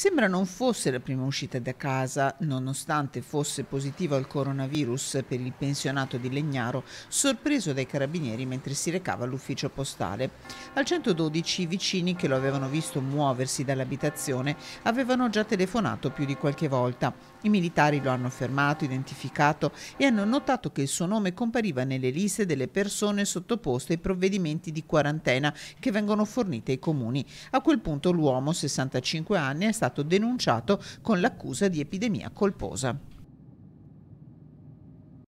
Sembra non fosse la prima uscita da casa, nonostante fosse positivo al coronavirus per il pensionato di Legnaro, sorpreso dai carabinieri mentre si recava all'ufficio postale. Al 112 i vicini che lo avevano visto muoversi dall'abitazione avevano già telefonato più di qualche volta. I militari lo hanno fermato, identificato e hanno notato che il suo nome compariva nelle liste delle persone sottoposte ai provvedimenti di quarantena che vengono fornite ai comuni. A quel punto l'uomo, 65 anni, è stato stato denunciato con l'accusa di epidemia colposa.